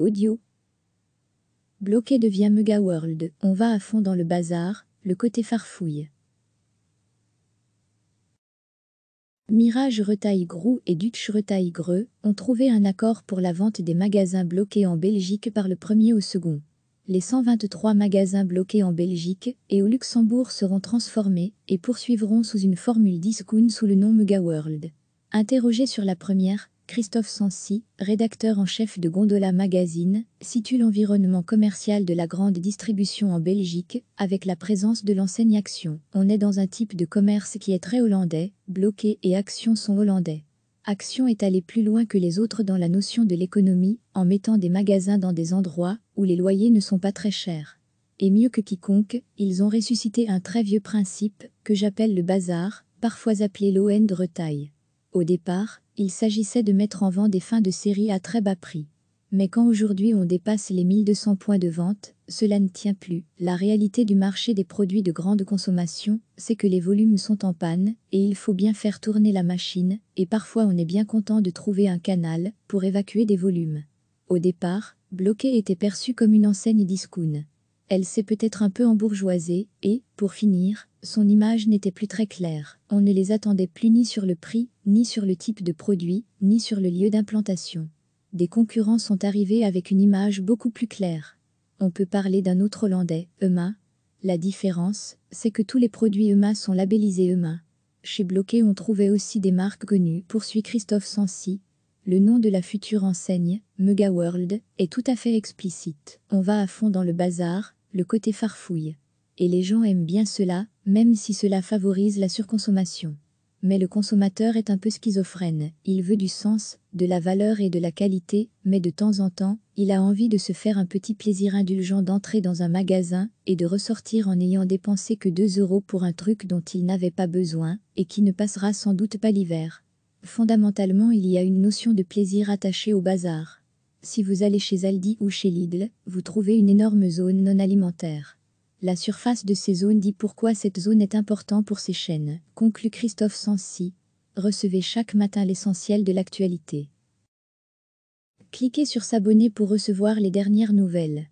Audio. Bloqué devient Mega On va à fond dans le bazar, le côté farfouille. Mirage Retail Grou et Dutch Retail Greux ont trouvé un accord pour la vente des magasins bloqués en Belgique par le premier au second. Les 123 magasins bloqués en Belgique et au Luxembourg seront transformés et poursuivront sous une formule discount sous le nom Mega World. Interrogé sur la première, Christophe Sancy, rédacteur en chef de Gondola Magazine, situe l'environnement commercial de la grande distribution en Belgique, avec la présence de l'enseigne Action. On est dans un type de commerce qui est très hollandais, Bloqué et Action sont hollandais. Action est allé plus loin que les autres dans la notion de l'économie, en mettant des magasins dans des endroits où les loyers ne sont pas très chers. Et mieux que quiconque, ils ont ressuscité un très vieux principe, que j'appelle le bazar, parfois appelé l'ON de au départ, il s'agissait de mettre en vente des fins de série à très bas prix. Mais quand aujourd'hui on dépasse les 1200 points de vente, cela ne tient plus. La réalité du marché des produits de grande consommation, c'est que les volumes sont en panne, et il faut bien faire tourner la machine, et parfois on est bien content de trouver un canal pour évacuer des volumes. Au départ, Bloqué était perçu comme une enseigne discount. Elle s'est peut-être un peu embourgeoisée, et, pour finir, son image n'était plus très claire. On ne les attendait plus ni sur le prix, ni sur le type de produit, ni sur le lieu d'implantation. Des concurrents sont arrivés avec une image beaucoup plus claire. On peut parler d'un autre Hollandais, EMA. La différence, c'est que tous les produits EMA sont labellisés EMA. Chez Bloquet, on trouvait aussi des marques connues, poursuit Christophe Sancy, le nom de la future enseigne, Mega World, est tout à fait explicite. On va à fond dans le bazar, le côté farfouille. Et les gens aiment bien cela, même si cela favorise la surconsommation. Mais le consommateur est un peu schizophrène, il veut du sens, de la valeur et de la qualité, mais de temps en temps, il a envie de se faire un petit plaisir indulgent d'entrer dans un magasin et de ressortir en n'ayant dépensé que 2 euros pour un truc dont il n'avait pas besoin et qui ne passera sans doute pas l'hiver. Fondamentalement, il y a une notion de plaisir attachée au bazar. Si vous allez chez Aldi ou chez Lidl, vous trouvez une énorme zone non alimentaire. La surface de ces zones dit pourquoi cette zone est importante pour ces chaînes, conclut Christophe Sancy. Recevez chaque matin l'essentiel de l'actualité. Cliquez sur s'abonner pour recevoir les dernières nouvelles.